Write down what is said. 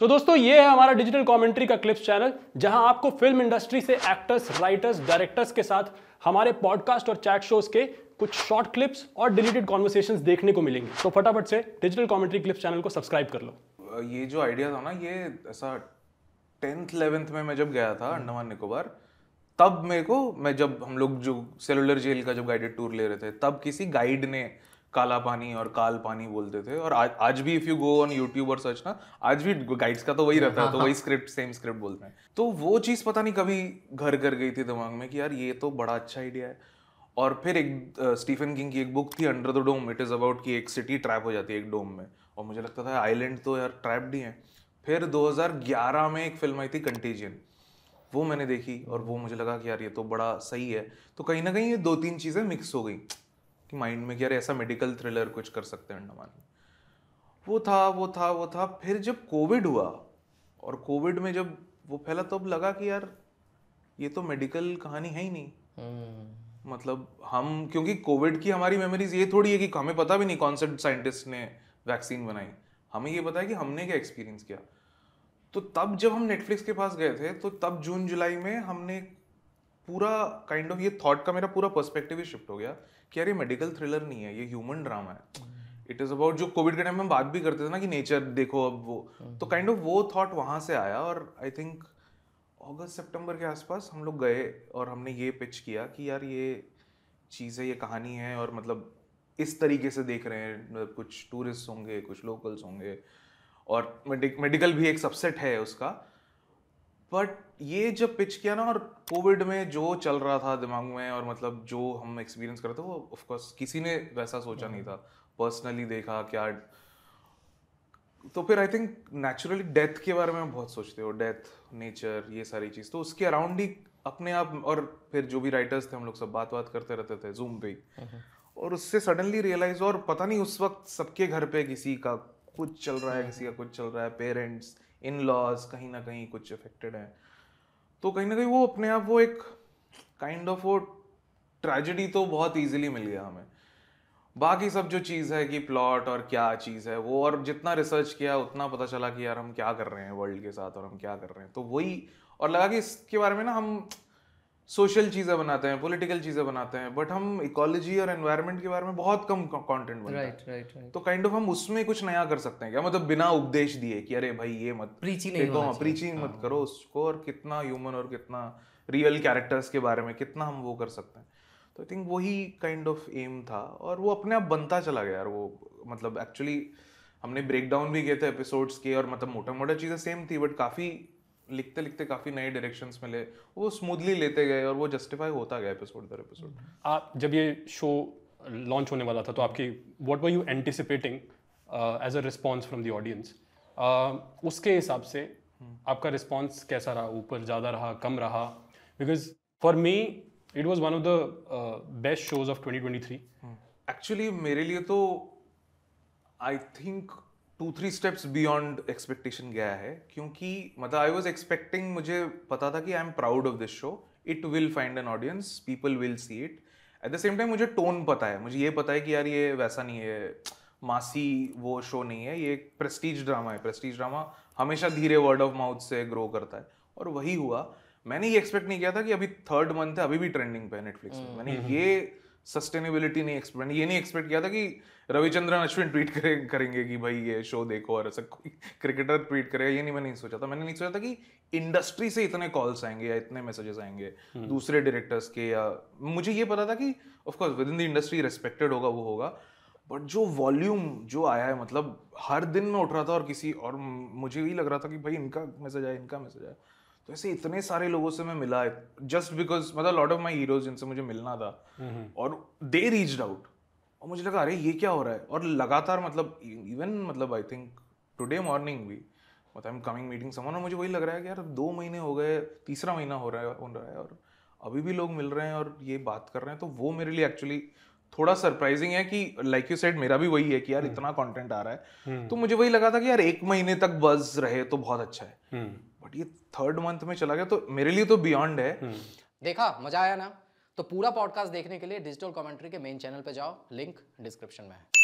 तो दोस्तों ये है हमारा डिजिटल कमेंट्री का क्लिप्स चैनल जहां आपको फिल्म इंडस्ट्री से एक्टर्स राइटर्स डायरेक्टर्स के साथ हमारे पॉडकास्ट और चैट शोज के कुछ शॉर्ट क्लिप्स और डिलीटेड कॉन्वर्सेशन देखने को मिलेंगे तो फटाफट से डिजिटल कॉमेंट्री क्लिप्स चैनल को सब्सक्राइब कर लो ये जो आइडिया था ना ये ऐसा टेंथ इलेवेंथ में मैं जब गया था हम्म। अंडमान निकोबार तब मेरे को मैं जब हम लोग जो सेलुलर जेल का जब गाइडेड टूर ले रहे थे तब किसी गाइड ने काला पानी और काल पानी बोलते थे और आज आज भी if you go on YouTube और सर्च ना आज भी गाइड्स का तो वही रहता है तो वही स्क्रिप्ट सेम स्क्रिप्ट बोलते हैं तो वो चीज़ पता नहीं कभी घर कर गई थी दिमाग में कि यार ये तो बड़ा अच्छा आइडिया है और फिर एक स्टीफन किंग की एक बुक थी under the dome it is about की एक सिटी ट्रैप हो जाती है एक डोम में और मुझे लगता था आईलैंड तो यार ट्रैप्ड ही है फिर 2011 में एक फिल्म आई थी कंटीजियन वो मैंने देखी और वो मुझे लगा कि यार ये तो बड़ा सही है तो कहीं ना कहीं ये दो तीन चीज़ें मिक्स हो गई कि माइंड में कि यार ऐसा मेडिकल थ्रिलर कुछ कर सकते हैं अंडमान वो था वो था वो था फिर जब कोविड हुआ और कोविड में जब वो फैला तो अब लगा कि यार ये तो मेडिकल कहानी है ही नहीं हम्म। मतलब हम क्योंकि कोविड की हमारी मेमोरीज ये थोड़ी है कि हमें पता भी नहीं कौन से साइंटिस्ट ने वैक्सीन बनाई हमें ये पता है कि हमने क्या एक्सपीरियंस किया तो तब जब हम नेटफ्लिक्स के पास गए थे तो तब जून जुलाई में हमने पूरा काइंड kind ऑफ of ये थॉट का मेरा पूरा पर्सपेक्टिव ही शिफ्ट हो गया कि यार ये मेडिकल थ्रिलर नहीं है ये ह्यूमन ड्रामा है इट इज़ अबाउट जो कोविड के टाइम हम बात भी करते थे ना कि नेचर देखो अब वो hmm. तो काइंड ऑफ वो थॉट वहाँ से आया और आई थिंक अगस्त सितंबर के आसपास हम लोग गए और हमने ये पिच किया कि यार ये चीज़ है ये कहानी है और मतलब इस तरीके से देख रहे हैं मतलब कुछ टूरिस्ट होंगे कुछ लोकल्स होंगे और मेडिकल भी एक सबसेट है उसका बट ये जब पिच किया ना और कोविड में जो चल रहा था दिमाग में और मतलब जो हम एक्सपीरियंस कर रहे थे वो ऑफकोर्स किसी ने वैसा सोचा नहीं था पर्सनली देखा क्या तो फिर आई थिंक नेचुरली डेथ के बारे में बहुत सोचते हो डेथ नेचर ये सारी चीज़ तो उसके अराउंड ही अपने आप और फिर जो भी राइटर्स थे हम लोग सब बात बात करते रहते थे जूम पे ही हम्म। और उससे सडनली रियलाइज और पता नहीं उस वक्त सबके घर पे किसी का कुछ चल रहा है किसी का कुछ चल रहा है पेरेंट्स इन लॉज कहीं ना कहीं कुछ अफेक्टेड हैं तो कहीं ना कहीं वो अपने आप वो एक काइंड ऑफ वो ट्रेजिडी तो बहुत ईजिली मिल गया हमें बाकी सब जो चीज़ है कि प्लॉट और क्या चीज़ है वो और जितना रिसर्च किया उतना पता चला कि यार हम क्या कर रहे हैं वर्ल्ड के साथ और हम क्या कर रहे हैं तो वही और लगा कि इसके बारे में ना हम सोशल चीज़ें बनाते हैं पॉलिटिकल चीज़ें बनाते हैं बट हम इकोलॉजी और एनवायरनमेंट के बारे में बहुत कम कंटेंट बनाते हैं तो काइंड ऑफ हम उसमें कुछ नया कर सकते हैं क्या मतलब बिना उपदेश दिए कि अरे भाई ये मत प्रीचिंग नहीं हाँ, प्रीचिंग मत हाँ। करो उसको और कितना ह्यूमन और कितना रियल कैरेक्टर्स के बारे में कितना हम वो कर सकते हैं तो आई थिंक वही काइंड ऑफ एम था और वो अपने आप बनता चला गया यार वो मतलब एक्चुअली हमने ब्रेक डाउन भी किए थे एपिसोड्स के और मतलब मोटा मोटा चीज़ें सेम थी बट काफ़ी लिखते लिखते काफ़ी नए डायरेक्शंस मिले वो स्मूथली लेते गए और वो जस्टिफाई होता गया एपिसोड दर एपिसोड आप जब ये शो लॉन्च होने वाला था तो आपकी what were you anticipating as a response from the audience उसके हिसाब से hmm. आपका रिस्पॉन्स कैसा रहा ऊपर ज़्यादा रहा कम रहा because for me it was one of the best shows of twenty twenty three actually मेरे लिए तो I think two three steps beyond expectation गया है क्योंकि मतलब आई वॉज एक्सपेक्टिंग मुझे पता था कि I am proud of this show it will find an audience people will see it at the same time मुझे टोन पता है मुझे ये पता है कि यार ये वैसा नहीं है मासी वो शो नहीं है ये एक प्रेस्टीज ड्रामा है प्रेस्टीज ड्रामा हमेशा धीरे वर्ड ऑफ माउथ से ग्रो करता है और वही हुआ मैंने ये एक्सपेक्ट नहीं किया था कि अभी थर्ड मंथ है अभी भी ट्रेंडिंग पे नेटफ्लिक्स में हम्म, मैंने हम्म, ये हम्म, सस्टेनेबिलिटी नहीं एक्सपेक्ट मैंने ये नहीं एक्सपेक्ट किया था कि रविचंद्रन अश्विन ट्वीट करे, करेंगे कि भाई ये शो देखो और ऐसा कोई क्रिकेटर ट्वीट करेगा ये नहीं मैंने नहीं सोचा था मैंने नहीं सोचा था कि इंडस्ट्री से इतने कॉल्स आएंगे या इतने मैसेजेस आएंगे हम्म। दूसरे डायरेक्टर्स के या मुझे ये पता था कि of course within the industry respected होगा वो होगा बट जो वॉल्यूम जो आया है मतलब हर दिन में उठ रहा था और किसी और मुझे यही लग रहा था कि भाई इनका मैसेज आया इनका मैसेज आया तो ऐसे इतने सारे लोगों से मैं मिला जस्ट बिकॉज मतलब लॉट ऑफ माई हीरोज जिनसे मुझे मिलना था और दे रीच आउट और मुझे लगा अरे ये क्या हो रहा है और लगातार मतलब इवन मतलब आई थिंक टुडे मॉर्निंग भी मतलब आई एम कमिंग मीटिंग समन और मुझे वही लग रहा है कि यार दो महीने हो गए तीसरा महीना हो रहा है हो रहा है और अभी भी लोग मिल रहे हैं और ये बात कर रहे हैं तो वो मेरे लिए एक्चुअली थोड़ा सरप्राइजिंग है कि लाइक यू सेड मेरा भी वही है कि यार हम्म। इतना कंटेंट आ रहा है हम्म। तो मुझे वही लगा था कि यार एक महीने तक बस रहे तो बहुत अच्छा है हम्म। बट ये थर्ड मंथ में चला गया तो मेरे लिए तो बियॉन्ड है हम्म। देखा मजा आया ना तो पूरा पॉडकास्ट देखने के लिए डिजिटल कमेंट्री के मेन चैनल पे जाओ लिंक डिस्क्रिप्शन में है